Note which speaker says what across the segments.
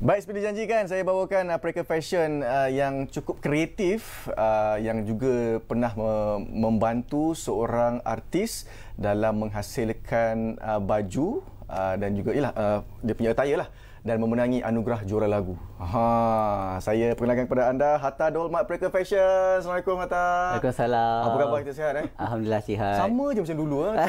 Speaker 1: Baik seperti dijanjikan saya bawakan apreka uh, fashion uh, yang cukup kreatif uh, yang juga pernah me- membantu seorang artis dalam menghasilkan uh, baju uh, dan juga ialah uh, dia punya attire lah dan memenangi anugerah juara lagu. Ha, saya perkenalkan kepada anda Hatta Dolmat Preka Fashion. Assalamualaikum Hatta. Waalaikumsalam. Apa khabar kita sihat eh? Alhamdulillah sihat. Sama je macam dulu ah.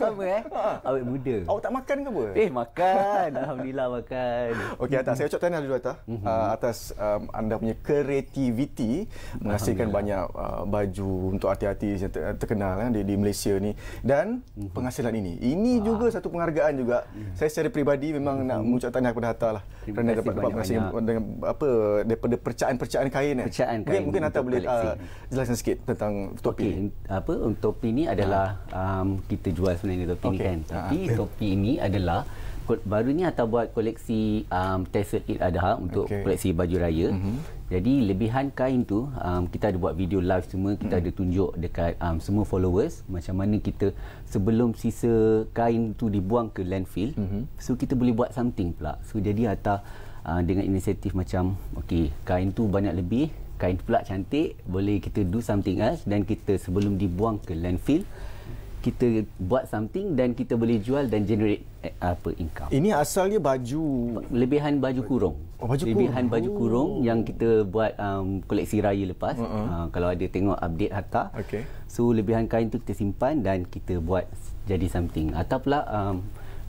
Speaker 1: Sama eh. Ha. muda. Awak tak makan ke apa? Eh,
Speaker 2: makan. Alhamdulillah
Speaker 1: makan. Okey Hatta, saya ucap tahniah dulu Hatta. mm Uh, atas um, anda punya kreativiti menghasilkan banyak uh, baju untuk artis-artis yang terkenal eh, di, di Malaysia ni dan mhm. penghasilan ini. Ini juga ah. satu penghargaan juga. Mhm. Saya secara peribadi memang mhm. nak mengucap tahniah kepada Hatta lah kerana dapat dapat masing dengan apa daripada percaan-percaan kain ni. Percaan kan kain. Mungkin Hatta boleh uh, jelaskan sikit tentang topi. Okay. Apa topi ni adalah um,
Speaker 2: kita jual sebenarnya topi okay. ni kan. Ah, Tapi uh topi ini adalah baru ni Hatta buat koleksi um, Tessel It Adha untuk okay. koleksi baju raya. Uh-huh. Jadi lebihan kain tu um, kita ada buat video live semua kita hmm. ada tunjuk dekat um, semua followers macam mana kita sebelum sisa kain tu dibuang ke landfill hmm. so kita boleh buat something pula. So jadi atas uh, dengan inisiatif macam okey kain tu banyak lebih kain tu pula cantik boleh kita do something else dan kita sebelum dibuang ke landfill kita buat something dan kita boleh jual dan generate eh, apa income.
Speaker 1: Ini asalnya baju
Speaker 2: lebihan baju kurung. Oh, baju lebihan baju kurung oh. yang kita buat um, koleksi raya lepas. Uh-huh. Uh, kalau ada tengok update harta. Okay. So lebihan kain tu kita simpan dan kita buat jadi something. Ataupun um,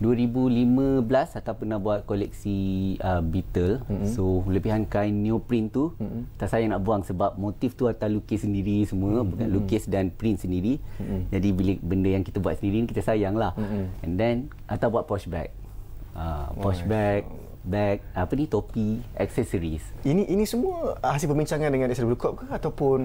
Speaker 2: 2015 Atta pernah buat koleksi uh, Beetle mm-hmm. So lebihan kain neoprint tu mm-hmm. Tak saya nak buang sebab motif tu Atta lukis sendiri semua mm-hmm. Lukis dan print sendiri mm-hmm. Jadi bila benda yang kita buat sendiri kita sayang lah mm-hmm. And then atau buat posh bag uh, Posh
Speaker 3: bag, apa ni topi, accessories.
Speaker 1: Ini ini semua hasil perbincangan dengan Desa Blue Corp ke ataupun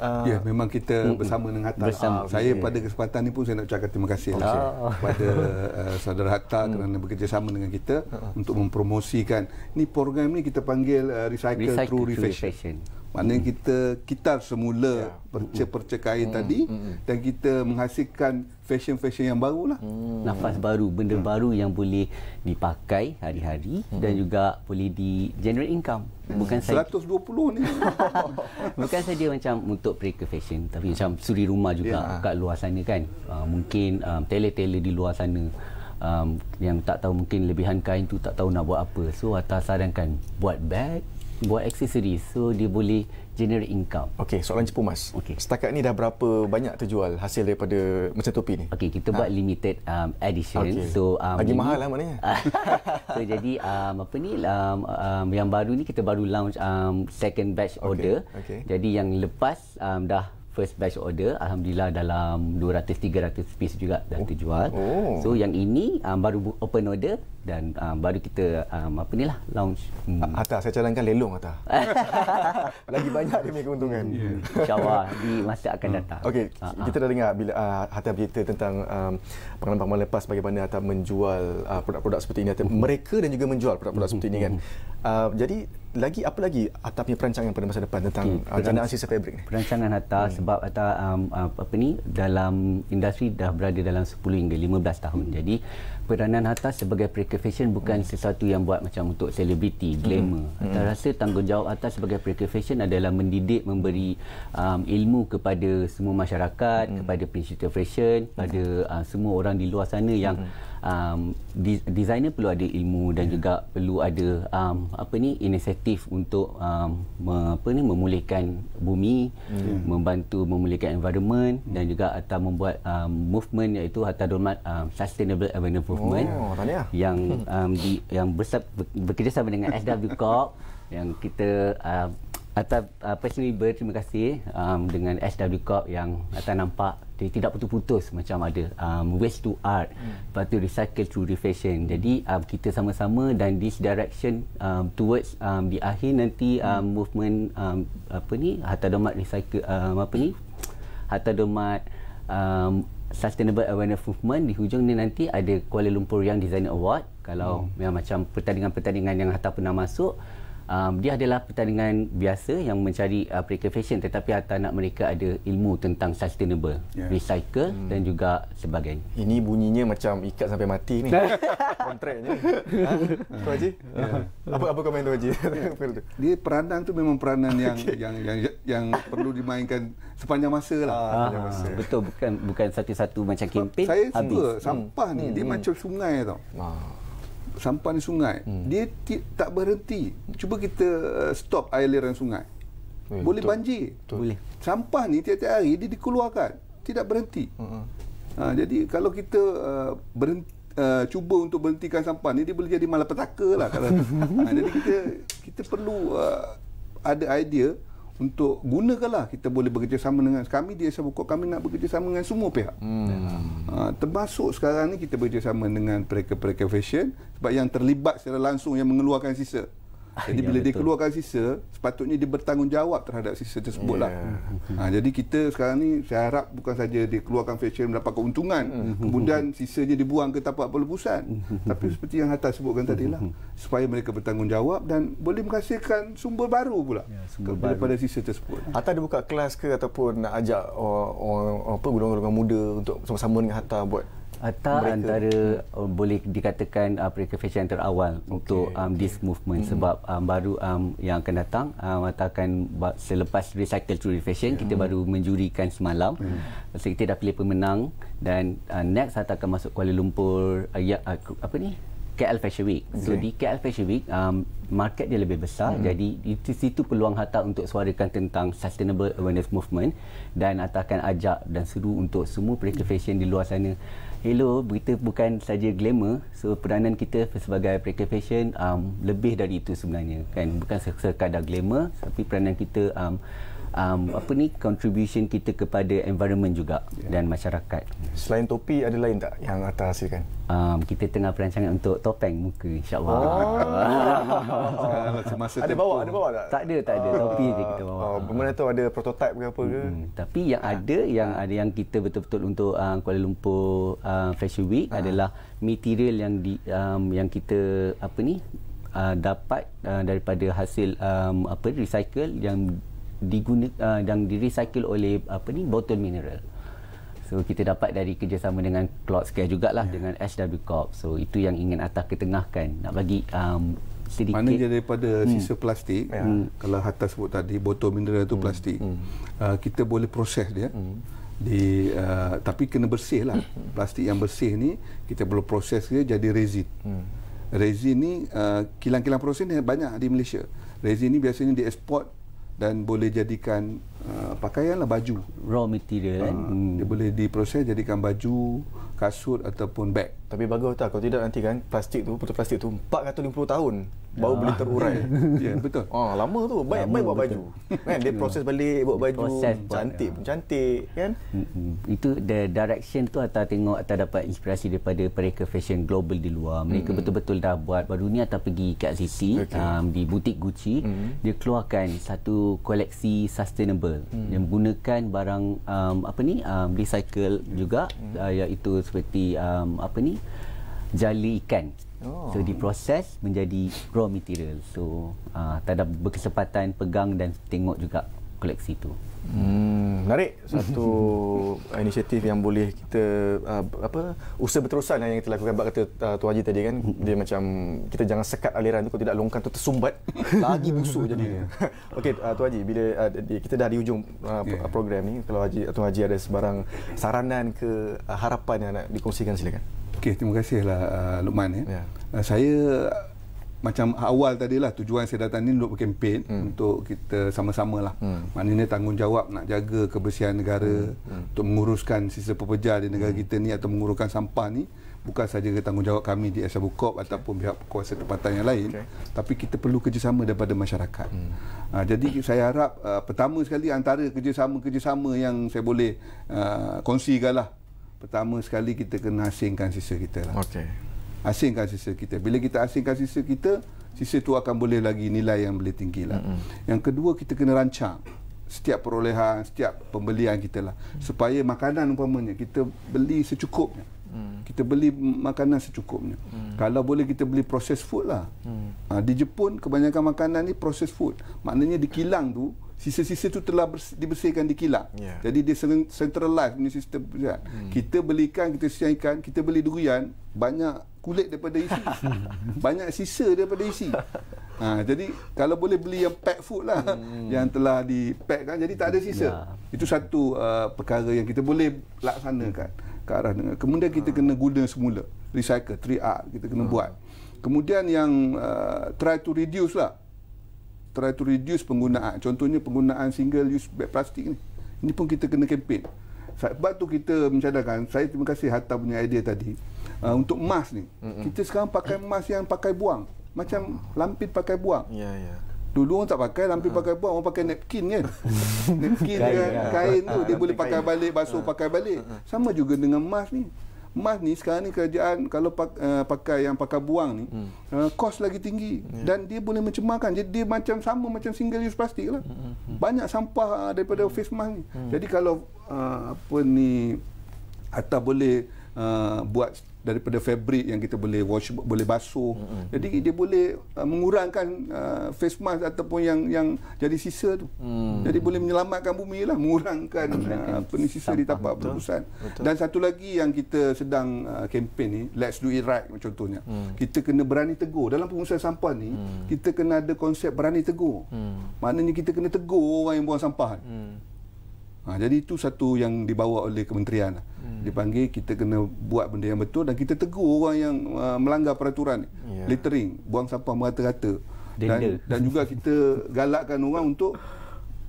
Speaker 1: uh... Ya, memang kita bersama dengan Hatta. ah, saya okay. pada
Speaker 3: kesempatan ini pun saya nak ucapkan terima kasih oh, pada uh, saudara Hatta mm. kerana bekerjasama dengan kita untuk mempromosikan ni program ni kita panggil uh, recycle, recycle through, through refashion. Maknanya hmm. kita kitar semula ya. perca-perca kain hmm. tadi hmm. hmm. dan kita menghasilkan fashion-fashion yang barulah. Hmm. Nafas
Speaker 2: baru, benda hmm. baru yang boleh dipakai hari-hari hmm. dan juga boleh di generate income. Hmm. Bukan 120 saja 120 ni. Bukan saja macam untuk pereka fashion tapi macam suri rumah juga ya. kat luar sana kan. Uh, mungkin um, ah, tele tailor di luar sana um, yang tak tahu mungkin lebihan kain tu tak tahu nak buat
Speaker 1: apa. So atas sarankan buat bag buat accessories so dia boleh generate income. Okey, soalan cepu mas. Okey. Setakat ni dah berapa banyak terjual hasil daripada macam topi ni? Okey, kita ha. buat limited um, edition. Okay. So um, lagi mahal lah maknanya.
Speaker 2: so jadi um, apa ni um, um, yang baru ni kita baru launch um, second batch okay. order. Okay. Jadi yang lepas um, dah first batch order alhamdulillah dalam 200 300 piece juga dah oh. terjual. Oh. So yang ini um, baru open order dan um, baru kita um,
Speaker 1: apa ni lah launch. Hmm. Hatta ah, saya calonkan lelong hatta. Lagi banyak demi keuntungan. Yeah. Hmm, InsyaAllah di masa akan hmm. datang. Okey, uh-huh. kita dah dengar bila uh, hatta cerita tentang um, pengalaman-pengalaman lepas bagaimana hatta menjual uh, produk-produk seperti ini hatta uh-huh. Mhm. mereka dan juga menjual produk-produk uh-huh. seperti ini kan. Uh, jadi lagi apa lagi Atta punya perancangan pada masa depan tentang okay. Uh, Peran- jenaan sisa fabric ni? Perancangan Atta hmm. sebab Atta um, uh, apa ni dalam industri dah berada
Speaker 2: dalam 10 hingga 15 tahun. Hmm. Jadi peranan Atta sebagai preker fashion bukan hmm. sesuatu yang buat macam untuk selebriti, hmm. glamour. Hmm. Atta hmm. rasa tanggungjawab Atta sebagai preker fashion adalah mendidik, memberi um, ilmu kepada semua masyarakat, hmm. kepada pencipta fashion, hmm. pada uh, semua orang di luar sana yang hmm um, designer perlu ada ilmu dan yeah. juga perlu ada um, apa ni inisiatif untuk um, me, apa ni memulihkan bumi yeah. membantu memulihkan environment yeah. dan juga atau membuat um, movement iaitu hatta dormat um, sustainable environment movement oh, yang um, di, yang bersab, bekerjasama dengan SW Corp yang kita uh, Atas uh, personally berterima kasih um, dengan SW Corp yang Atas nampak dia tidak putus-putus macam ada um, waste to art hmm. lepas tu recycle to refashion jadi um, kita sama-sama dan this direction um, towards um, di akhir nanti um, hmm. movement um, apa ni harta domat recycle um, apa ni harta domat um, sustainable awareness movement di hujung ni nanti ada Kuala Lumpur yang designer award kalau hmm. yang macam pertandingan-pertandingan yang harta pernah masuk um, dia adalah pertandingan biasa yang mencari uh, mereka fashion tetapi atas anak mereka ada ilmu tentang sustainable yes. Ya. recycle hmm. dan juga sebagainya
Speaker 1: ini bunyinya macam ikat sampai mati ni
Speaker 3: kontrak ni ha? tu Haji ya. apa apa komen ya. tu Haji dia peranan tu memang peranan yang, okay. yang, yang yang yang perlu dimainkan sepanjang masa lah ah, ah sepanjang masa. betul
Speaker 2: bukan bukan satu-satu macam kempen saya habis. suka hmm. sampah ni hmm. dia hmm. macam
Speaker 3: sungai tau ah sampah di sungai hmm. dia ti- tak berhenti cuba kita uh, stop air aliran sungai Betul. boleh banjir boleh sampah ni tiap-tiap hari dia dikeluarkan tidak berhenti hmm. ha, jadi kalau kita uh, berhenti Uh, cuba untuk berhentikan sampah ni dia boleh jadi malapetaka lah kalau ha, jadi kita kita perlu uh, ada idea untuk gunakanlah kita boleh bekerjasama dengan kami dia Asia Pokok kami nak bekerjasama dengan semua pihak hmm. uh, termasuk sekarang ni kita bekerjasama dengan mereka-mereka fashion sebab yang terlibat secara langsung yang mengeluarkan sisa jadi ya, bila betul. dia keluarkan sisa, sepatutnya dia bertanggungjawab terhadap sisa tersebut ya. lah. Yeah. Ha, jadi kita sekarang ni, saya harap bukan saja dia keluarkan facial mendapat keuntungan, hmm. kemudian sisa sisanya dibuang ke tapak pelepusan. Tapi hmm. seperti yang Hatta sebutkan tadi lah, supaya mereka bertanggungjawab dan boleh menghasilkan sumber baru pula yeah, sumber daripada baru. sisa tersebut. Hatta
Speaker 1: ada buka kelas ke ataupun nak ajak orang-orang muda untuk sama-sama dengan Hatta buat atau ah, mereka. antara uh, boleh dikatakan uh, ah, mereka fashion yang terawal okay, untuk um, ah,
Speaker 2: okay. this movement mm. sebab um, baru um, yang akan datang um, atakan selepas recycle to refashion yeah. kita baru menjurikan semalam mm. so, kita dah pilih pemenang dan uh, next atakan masuk Kuala Lumpur uh, ya, uh, apa ni KL Fashion Week. So di KL Fashion Week, um, market dia lebih besar. mm Jadi di situ peluang Hatta untuk suarakan tentang sustainable awareness movement dan Hatta akan ajak dan seru untuk semua pelik fashion di luar sana. Hello, berita bukan saja glamour. So peranan kita sebagai pelik fashion um, lebih dari itu sebenarnya. Kan bukan sekadar glamour tapi peranan kita um, um, apa ni contribution kita kepada environment juga yeah. dan masyarakat. Selain topi ada lain tak yang Atta hasilkan? Um, kita tengah perancangan untuk topeng muka insyaAllah.
Speaker 3: Oh. Semasa ada bawa, ada bawa tak?
Speaker 1: Tak ada, tak ada. Ah. Topi je kita bawa. Oh, bermakna tu ada prototip ke apa ke? mm
Speaker 2: Tapi yang ha. ada, yang ada yang kita betul-betul untuk uh, Kuala Lumpur uh, Fashion Week ha. adalah material yang di, um, yang kita apa ni uh, dapat uh, daripada hasil um, apa recycle yang digunakan uh, dan direcycle oleh apa ni botol mineral. So kita dapat dari kerjasama dengan Cloud Care jugalah yeah. dengan SW Corp. So itu yang ingin atas ketengahkan nak bagi um,
Speaker 3: sedikit Mana dia daripada hmm. sisa plastik yeah. hmm. kalau hatta sebut tadi botol mineral tu hmm. plastik. Hmm. Uh, kita boleh proses dia. Hmm di uh, tapi kena bersih lah hmm. plastik yang bersih ni kita perlu proses dia jadi resin hmm. resin ni uh, kilang-kilang proses ni banyak di Malaysia resin ni biasanya di export dan boleh jadikan uh, pakaian lah baju raw material uh, kan dia boleh diproses jadikan baju kasut ataupun beg. Tapi bagus tak kalau tidak nanti kan plastik tu, putus plastik tu 450 tahun
Speaker 1: baru ah. Ya. boleh terurai. ya, betul. Oh, lama tu. Baik lama, baik buat betul. baju. kan dia proses balik buat baju proses cantik, ya. pun cantik kan?
Speaker 2: Mm-hmm. Itu the direction tu atau tengok atau dapat inspirasi daripada mereka fashion global di luar. Mereka mm-hmm. betul-betul dah buat baru ni atau pergi kat City okay. um, di butik Gucci, mm-hmm. dia keluarkan satu koleksi sustainable mm-hmm. yang menggunakan barang um, apa ni? Um, recycle juga mm-hmm. Uh, iaitu seperti um, apa ni jali ikan oh. so diproses menjadi raw material so uh, tak ada berkesempatan pegang dan tengok juga koleksi tu.
Speaker 1: Hmm, menarik satu inisiatif yang boleh kita uh, apa usaha berterusan yang kita lakukan bab kata uh, Tuan Haji tadi kan hmm. dia macam kita jangan sekat aliran tu kalau tidak longkang tu tersumbat lagi busuk jadi. Ya. Okey uh, Tuan Haji bila uh, kita dah di hujung uh, yeah. program ni kalau Haji Tuan Haji ada sebarang saranan ke uh, harapan yang nak
Speaker 3: dikongsikan silakan. Okey terima kasihlah uh, Luqman ya. Yeah. Ya. Uh, saya macam awal tadi lah tujuan saya datang ni untuk berkempen hmm. untuk kita sama-sama lah hmm. maknanya tanggungjawab nak jaga kebersihan negara hmm. hmm. untuk menguruskan sisa pepeja di negara hmm. kita ni atau menguruskan sampah ni bukan saja tanggungjawab kami di Asabu Corp okay. ataupun pihak kuasa tempatan yang lain okay. tapi kita perlu kerjasama daripada masyarakat hmm. ha, jadi saya harap uh, pertama sekali antara kerjasama-kerjasama yang saya boleh uh, ah, kongsikan lah pertama sekali kita kena asingkan sisa kita lah okay asingkan sisa kita. Bila kita asingkan sisa kita, sisa itu akan boleh lagi nilai yang boleh tinggi. Lah. Mm-hmm. Yang kedua, kita kena rancang setiap perolehan, setiap pembelian kita. Lah, mm-hmm. Supaya makanan umpamanya, kita beli secukupnya. Mm-hmm. Kita beli makanan secukupnya. Mm-hmm. Kalau boleh, kita beli processed food lah. Mm-hmm. Di Jepun, kebanyakan makanan ini processed food. Maknanya di kilang tu, mm-hmm sisa-sisa itu telah dibersihkan di kilang. Yeah. Jadi dia centralized punya sistem. Hmm. Kita belikan, kita siangkan, kita beli durian, banyak kulit daripada isi. banyak sisa daripada isi. ha, jadi kalau boleh beli yang pack food lah hmm. yang telah di pack kan jadi tak ada sisa. Yeah. Itu satu uh, perkara yang kita boleh laksanakan ke arah dengan. Kemudian kita hmm. kena ah. guna semula. Recycle, 3R kita kena hmm. buat. Kemudian yang uh, try to reduce lah try to reduce penggunaan. Contohnya penggunaan single use bag plastik ni. Ini pun kita kena kempen. Sebab tu kita mencadangkan, saya terima kasih Hatta punya idea tadi. Uh, untuk mask ni. Mm-hmm. Kita sekarang pakai mask yang pakai buang. Macam lampin pakai buang. Ya, yeah, ya. Yeah. Dulu orang tak pakai lampin ha. pakai buang orang pakai napkin kan. napkin kain, dengan ya. kain tu dia ha, boleh pakai balik basuh ha. pakai balik. Sama juga dengan mask ni. Mas ni sekarang ni kerajaan kalau pak, uh, pakai yang pakai buang ni hmm. uh, eh, kos lagi tinggi yeah. dan dia boleh mencemarkan jadi dia macam sama macam single use plastik lah hmm, hmm, hmm. banyak sampah uh, daripada hmm. face mask ni hmm. jadi kalau uh, apa ni atau boleh uh, buat daripada fabric yang kita boleh wash boleh basuh. Mm-hmm. Jadi dia boleh uh, mengurangkan uh, face mask ataupun yang yang jadi sisa tu. Mm-hmm. Jadi boleh menyelamatkan bumi lah mengurangkan mm-hmm. uh, sisa di tapak perusahaan. Dan satu lagi yang kita sedang uh, kempen ni let's do it right contohnya. Mm-hmm. Kita kena berani tegur dalam pengurusan sampah ni, mm-hmm. kita kena ada konsep berani tegur. Mm-hmm. Maknanya kita kena tegur orang yang buang sampah. Mm-hmm. Ha, jadi itu satu yang dibawa oleh kementerian. mm Hmm. dipanggil kita kena buat benda yang betul dan kita tegur orang yang uh, melanggar peraturan yeah. littering buang sampah merata-rata dan dan juga kita galakkan orang untuk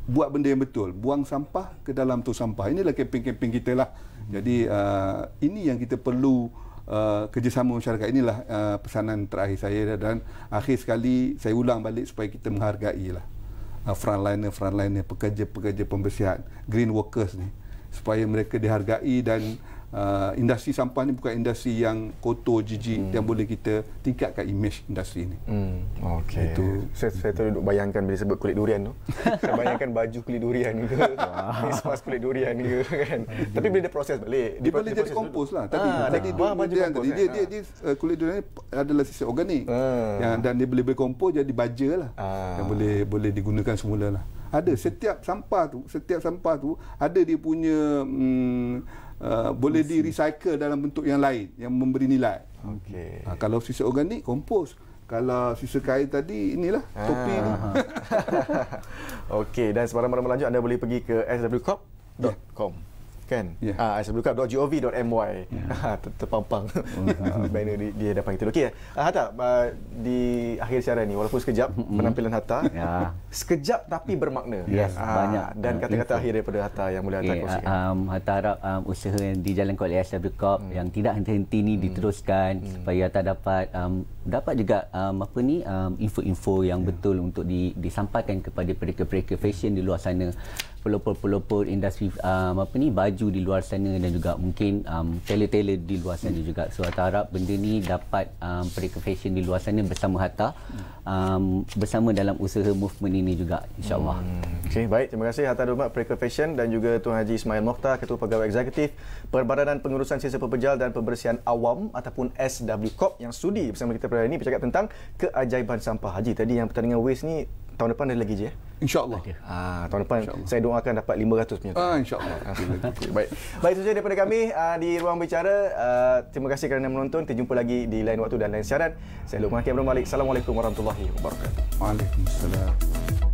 Speaker 3: buat benda yang betul buang sampah ke dalam tu sampah inilah kempen-kempen kita lah jadi uh, ini yang kita perlu uh, kerjasama masyarakat inilah uh, pesanan terakhir saya dan akhir sekali saya ulang balik supaya kita menghargai menghargailah uh, frontliner frontliner pekerja-pekerja pembersihan green workers ni supaya mereka dihargai dan uh, industri sampah ni bukan industri yang kotor jijik hmm. yang boleh kita tingkatkan image industri ni.
Speaker 1: Hmm. Okey. Itu saya saya duduk bayangkan bila sebut kulit durian tu.
Speaker 3: saya bayangkan baju kulit durian ke.
Speaker 1: Ispas kulit durian ke kan. Tapi bila dia proses balik dia, dia boleh jadi kompos lah. Ah, tapi ha, tadi dia baju dia, kompos, dia, kan? dia dia, dia
Speaker 3: uh, eh, kulit durian ni adalah sisi organik. Ha. Yang dan dia boleh berkompos jadi baja lah. Ha. Yang boleh boleh digunakan semula lah. Ada setiap sampah tu, setiap sampah tu ada dia punya hmm, Uh, boleh di recycle dalam bentuk yang lain yang memberi nilai. Okey. Ha, kalau sisa organik kompos. Kalau sisa kain tadi inilah ha. topi ni. Okey dan sebarang-barang lanjut anda boleh pergi
Speaker 1: ke swcorp.com. Yeah kan yeah. uh, ah, sbluecup.gov.my yeah. Ah, terpampang uh-huh. banner di, di hadapan kita okey uh, Hatta uh, di akhir siaran ni walaupun sekejap mm-hmm. penampilan Hatta yeah. sekejap tapi bermakna yes, uh, banyak dan kata-kata uh, akhir daripada Hatta yang boleh Hatta okay, kongsikan uh,
Speaker 2: um, Hatta harap um, usaha yang dijalankan oleh sbluecup mm. yang tidak henti-henti ni mm. diteruskan mm. supaya Hatta dapat um, dapat juga um, apa ni um, info-info yang yeah. betul untuk di, disampaikan kepada mereka-mereka fashion di luar sana pelopor-pelopor industri um, apa ni baju di luar sana dan juga mungkin um, tailor-tailor di luar sana hmm. juga. So saya harap benda ni dapat um, pereka fashion di luar sana bersama Hatta um, bersama dalam usaha movement ini juga insyaAllah.
Speaker 1: Hmm. Okay, baik, terima kasih Hatta Dumat pereka fashion dan juga Tuan Haji Ismail Mokhtar Ketua Pegawai Eksekutif Perbadanan Pengurusan Sisa Pepejal dan Pembersihan Awam ataupun SWCOP yang sudi bersama kita pada hari ini bercakap tentang keajaiban sampah. Haji, tadi yang pertandingan waste ni tahun depan ada lagi je? Ya? InsyaAllah. Ah, tahun depan Insya saya doakan dapat 500 punya. Ah, InsyaAllah. Ah. Baik. Baik, itu sahaja daripada kami uh, di Ruang Bicara. Uh, terima kasih kerana menonton. Kita jumpa lagi di lain waktu dan lain syarat. Saya Lukman Hakim Abdul Malik. Assalamualaikum warahmatullahi
Speaker 3: wabarakatuh. Waalaikumsalam.